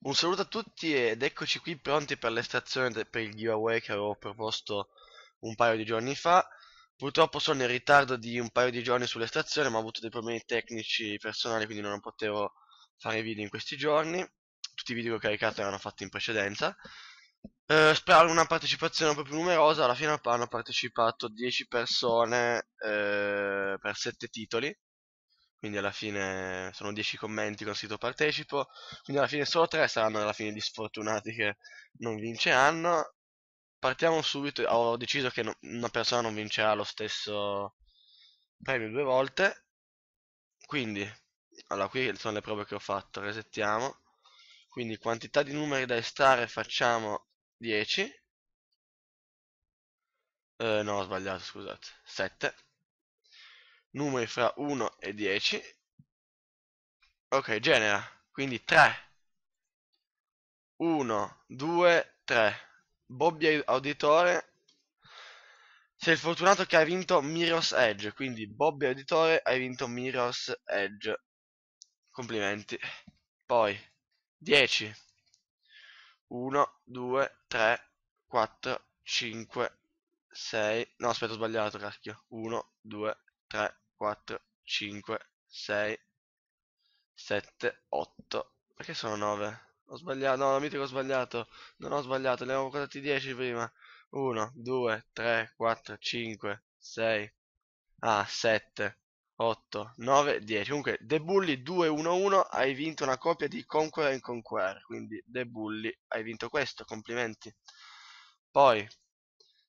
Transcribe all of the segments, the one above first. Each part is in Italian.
Un saluto a tutti ed eccoci qui pronti per l'estrazione per il giveaway che avevo proposto un paio di giorni fa. Purtroppo sono in ritardo di un paio di giorni sull'estrazione, ma ho avuto dei problemi tecnici personali, quindi non potevo fare video in questi giorni. Tutti i video che ho caricato erano fatti in precedenza. Eh, speravo una partecipazione un po' più numerosa, alla fine hanno partecipato 10 persone eh, per 7 titoli quindi alla fine sono 10 commenti con sito partecipo, quindi alla fine solo 3 saranno alla fine gli sfortunati che non vinceranno. Partiamo subito, ho deciso che una persona non vincerà lo stesso premio due volte, quindi, allora qui sono le prove che ho fatto, resettiamo, quindi quantità di numeri da estrarre facciamo 10, eh, no ho sbagliato scusate, 7, numeri fra 1 e 10 ok genera quindi 3 1 2 3 Bobby Auditore sei il fortunato che hai vinto Miros Edge quindi Bobby Auditore hai vinto Miros Edge complimenti poi 10 1 2 3 4 5 6 no aspetta ho sbagliato cacchio 1 2 3 4, 5, 6, 7, 8. Perché sono 9? Ho sbagliato, no, non mi dico ho sbagliato. Non ho sbagliato, ne avevo contati 10 prima. 1, 2, 3, 4, 5, 6, ah, 7, 8, 9, 10. Comunque, The Bully 2-1-1, hai vinto una copia di Conqueror and Conquer. Quindi, The Bully, hai vinto questo, complimenti. Poi,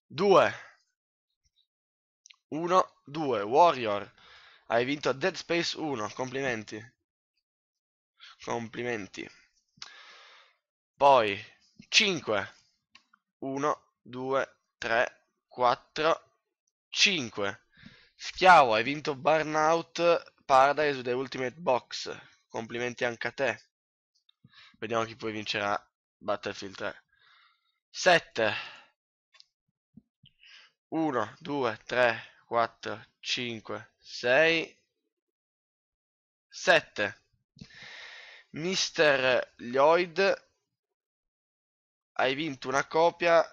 2, 1, 2, Warrior. Hai vinto a Dead Space 1, complimenti. Complimenti. Poi 5 1 2 3 4 5 Schiavo, hai vinto Burnout Paradise The Ultimate Box. Complimenti anche a te. Vediamo chi poi vincerà Battlefield 3. 7 1 2 3 4 5, 6, 7. Mister Lloyd, hai vinto una copia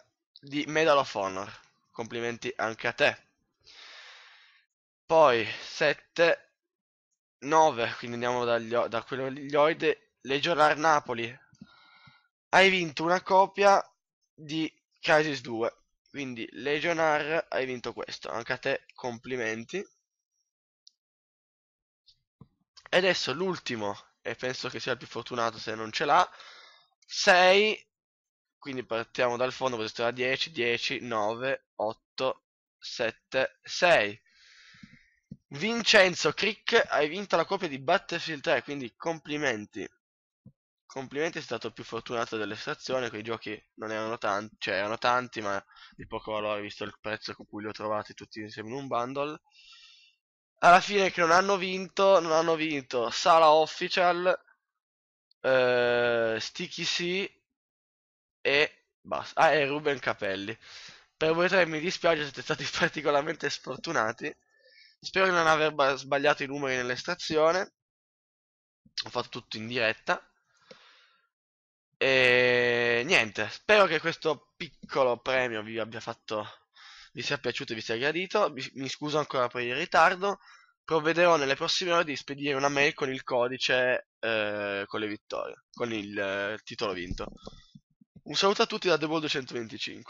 di Medal of Honor. Complimenti anche a te. Poi 7, 9, quindi andiamo da, da quello di Lloyd, Legionar Napoli. Hai vinto una copia di Crisis 2. Quindi Legionar hai vinto questo, anche a te complimenti. E adesso l'ultimo, e penso che sia il più fortunato se non ce l'ha, 6, quindi partiamo dal fondo, questo era 10, 10, 9, 8, 7, 6. Vincenzo Crick, hai vinto la coppia di Battlefield 3, quindi complimenti. Complimenti è stato più fortunato della stazione, quei giochi non erano tanti, cioè erano tanti ma di poco valore visto il prezzo con cui li ho trovati tutti insieme in un bundle. Alla fine che non hanno vinto, non hanno vinto Sala Official, eh, Sticky Sea e basta. Ah, e Ruben Capelli. Per voi tre mi dispiace, siete stati particolarmente sfortunati. Spero di non aver sbagliato i numeri nell'estrazione. Ho fatto tutto in diretta. E niente, spero che questo piccolo premio vi abbia fatto, vi sia piaciuto e vi sia gradito. Mi scuso ancora per il ritardo. Provvederò nelle prossime ore di spedire una mail con il codice eh, con le vittorie, con il eh, titolo vinto. Un saluto a tutti da TheBold125.